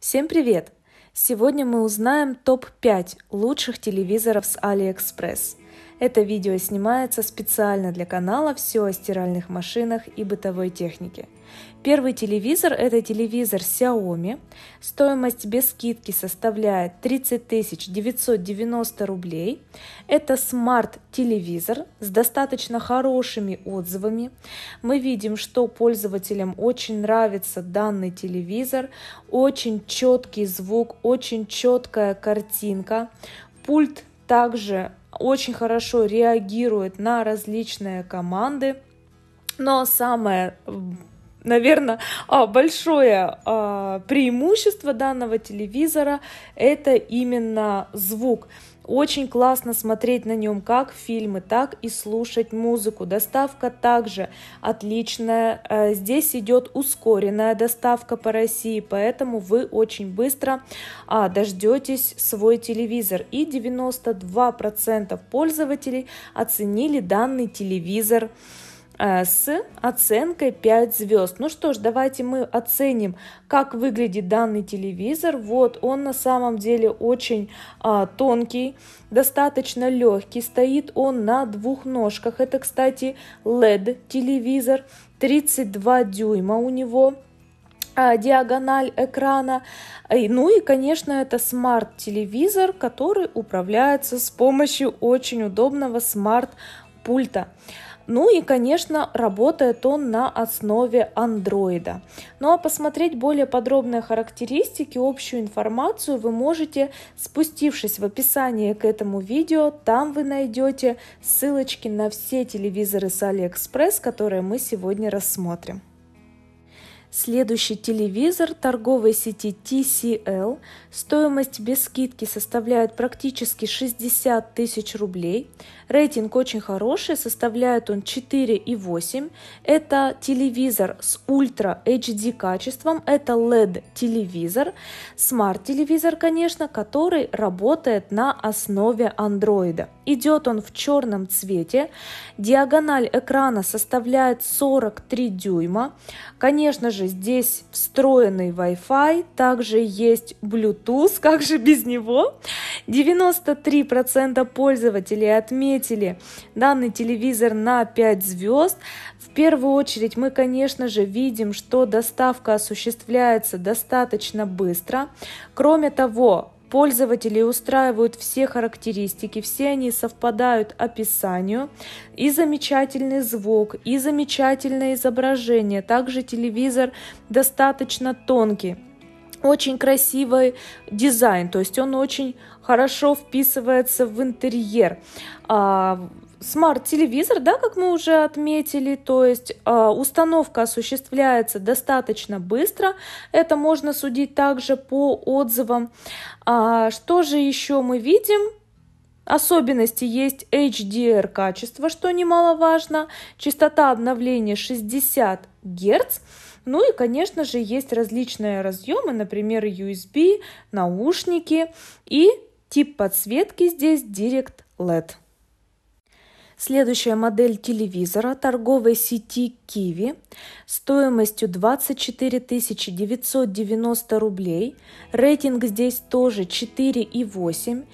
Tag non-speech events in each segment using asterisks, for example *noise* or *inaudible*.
Всем привет! Сегодня мы узнаем топ-5 лучших телевизоров с AliExpress. Это видео снимается специально для канала «Все о стиральных машинах и бытовой технике». Первый телевизор – это телевизор Xiaomi. Стоимость без скидки составляет 30 990 рублей. Это смарт-телевизор с достаточно хорошими отзывами. Мы видим, что пользователям очень нравится данный телевизор. Очень четкий звук, очень четкая картинка. Пульт также очень хорошо реагирует на различные команды. Но самое наверное, а, большое а, преимущество данного телевизора – это именно звук. Очень классно смотреть на нем как фильмы, так и слушать музыку. Доставка также отличная. Э, здесь идет ускоренная доставка по России, поэтому вы очень быстро а, дождетесь свой телевизор. И 92% пользователей оценили данный телевизор с оценкой 5 звезд. Ну что ж, давайте мы оценим, как выглядит данный телевизор. Вот он на самом деле очень а, тонкий, достаточно легкий. Стоит он на двух ножках. Это, кстати, LED телевизор, 32 дюйма у него а, диагональ экрана. Ну и, конечно, это смарт-телевизор, который управляется с помощью очень удобного смарт-пульта. Ну и, конечно, работает он на основе Android. Ну а посмотреть более подробные характеристики, общую информацию вы можете, спустившись в описание к этому видео. Там вы найдете ссылочки на все телевизоры с AliExpress, которые мы сегодня рассмотрим. Следующий телевизор торговой сети TCL. Стоимость без скидки составляет практически 60 тысяч рублей. Рейтинг очень хороший, составляет он 4,8. Это телевизор с ультра HD качеством, это LED телевизор, смарт телевизор, конечно, который работает на основе Android. Идет он в черном цвете, диагональ экрана составляет 43 дюйма. Конечно же, также здесь встроенный Wi-Fi, также есть Bluetooth, *laughs* как же без него. 93% пользователей отметили данный телевизор на 5 звезд. В первую очередь мы, конечно же, видим, что доставка осуществляется достаточно быстро. Кроме того, Пользователи устраивают все характеристики, все они совпадают описанию. И замечательный звук, и замечательное изображение. Также телевизор достаточно тонкий очень красивый дизайн, то есть он очень хорошо вписывается в интерьер. А, смарт-телевизор, да, как мы уже отметили, то есть э, установка осуществляется достаточно быстро. Это можно судить также по отзывам. А, что же еще мы видим? Особенности есть HDR качество, что немаловажно, частота обновления 60 Гц. Ну и, конечно же, есть различные разъемы, например, USB, наушники и тип подсветки здесь Direct LED. Следующая модель телевизора торговой сети Kiwi стоимостью 24 990 рублей. Рейтинг здесь тоже 4,8.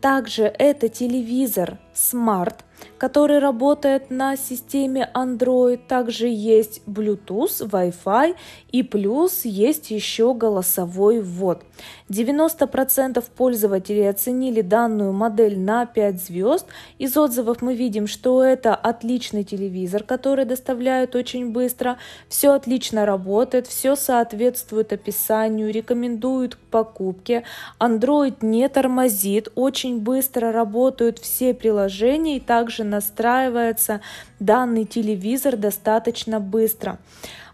Также это телевизор Smart, который работает на системе Android. Также есть Bluetooth, Wi-Fi и плюс есть еще голосовой ввод. 90% пользователей оценили данную модель на 5 звезд. Из отзывов мы видим, что это отличный телевизор, который доставляют очень быстро. Все отлично работает, все соответствует описанию, рекомендуют к покупке. Android не тормозит, очень быстро работают все приложения приложений также настраивается данный телевизор достаточно быстро.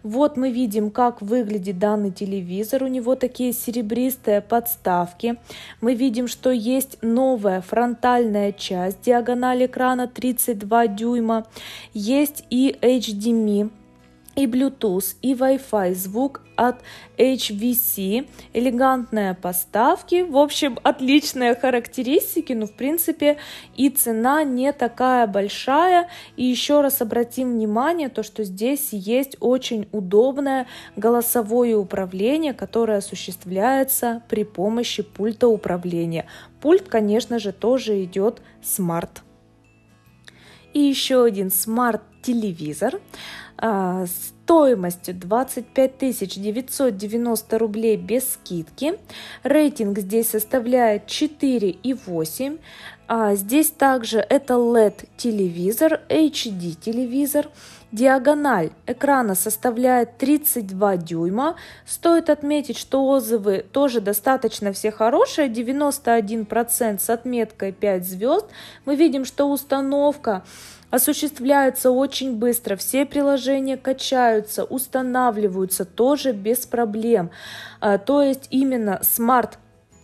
Вот мы видим, как выглядит данный телевизор. У него такие серебристые подставки. Мы видим, что есть новая фронтальная часть, диагональ экрана 32 дюйма. Есть и HDMI и Bluetooth, и Wi-Fi, звук от HVC, элегантные поставки, в общем, отличные характеристики, но, ну, в принципе, и цена не такая большая. И еще раз обратим внимание, то, что здесь есть очень удобное голосовое управление, которое осуществляется при помощи пульта управления. Пульт, конечно же, тоже идет смарт. И еще один смарт-телевизор а, стоимостью 25 990 рублей без скидки. Рейтинг здесь составляет 4,8. А здесь также это LED-телевизор, HD-телевизор. Диагональ экрана составляет 32 дюйма. Стоит отметить, что отзывы тоже достаточно все хорошие, 91% с отметкой 5 звезд. Мы видим, что установка осуществляется очень быстро, все приложения качаются, устанавливаются тоже без проблем. А, то есть именно смарт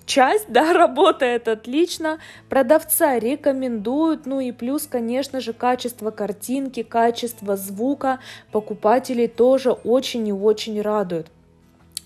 часть, *laughs* да, работает отлично, продавца рекомендуют, ну и плюс, конечно же, качество картинки, качество звука покупателей тоже очень и очень радует.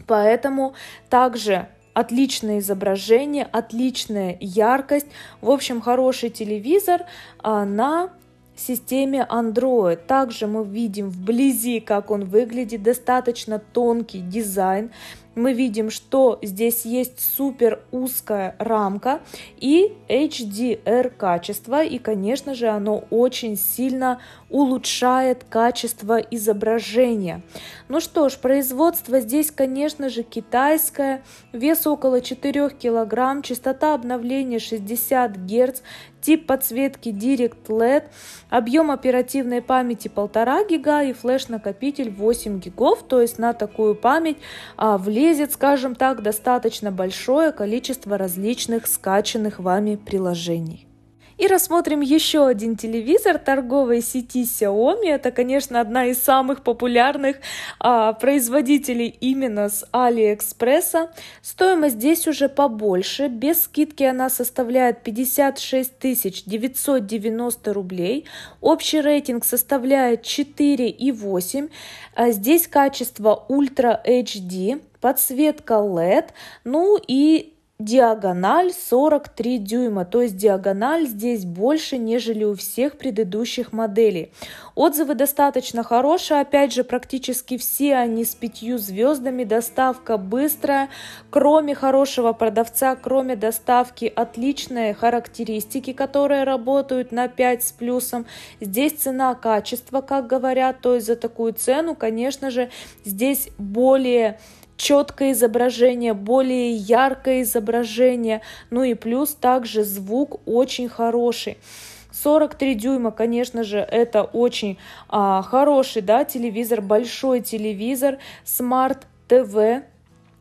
Поэтому также отличное изображение, отличная яркость, в общем, хороший телевизор а, на системе Android. Также мы видим вблизи, как он выглядит, достаточно тонкий дизайн мы видим, что здесь есть супер узкая рамка и HDR качество, и, конечно же, оно очень сильно улучшает качество изображения. Ну что ж, производство здесь, конечно же, китайское, вес около 4 кг, частота обновления 60 Гц, Тип подсветки Direct LED, объем оперативной памяти 1,5 гига и флеш-накопитель 8 гигов, то есть на такую память а, влезет, скажем так, достаточно большое количество различных скачанных вами приложений. И рассмотрим еще один телевизор торговой сети Xiaomi. Это, конечно, одна из самых популярных а, производителей именно с Алиэкспресса. Стоимость здесь уже побольше. Без скидки она составляет 56 990 рублей. Общий рейтинг составляет 4,8. А здесь качество Ultra HD подсветка LED, ну и диагональ 43 дюйма, то есть диагональ здесь больше, нежели у всех предыдущих моделей. Отзывы достаточно хорошие, опять же, практически все они с пятью звездами, доставка быстрая, кроме хорошего продавца, кроме доставки, отличные характеристики, которые работают на 5 с плюсом. Здесь цена-качество, как говорят, то есть за такую цену, конечно же, здесь более четкое изображение, более яркое изображение, ну и плюс также звук очень хороший. 43 дюйма, конечно же, это очень а, хороший да, телевизор, большой телевизор, смарт ТВ,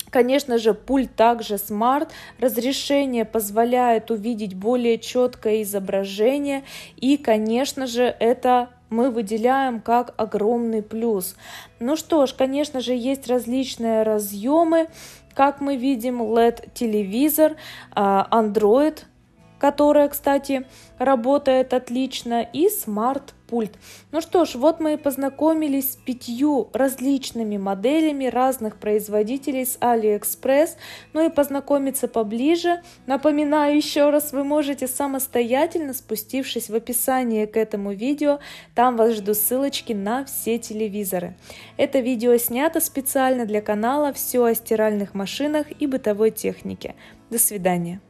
Конечно же, пульт также Smart. Разрешение позволяет увидеть более четкое изображение. И, конечно же, это мы выделяем как огромный плюс. Ну что ж, конечно же, есть различные разъемы. Как мы видим, LED-телевизор, а, Android которая, кстати, работает отлично, и смарт-пульт. Ну что ж, вот мы и познакомились с пятью различными моделями разных производителей с AliExpress. Ну и познакомиться поближе. Напоминаю еще раз, вы можете самостоятельно, спустившись в описание к этому видео, там вас ждут ссылочки на все телевизоры. Это видео снято специально для канала «Все о стиральных машинах и бытовой технике». До свидания.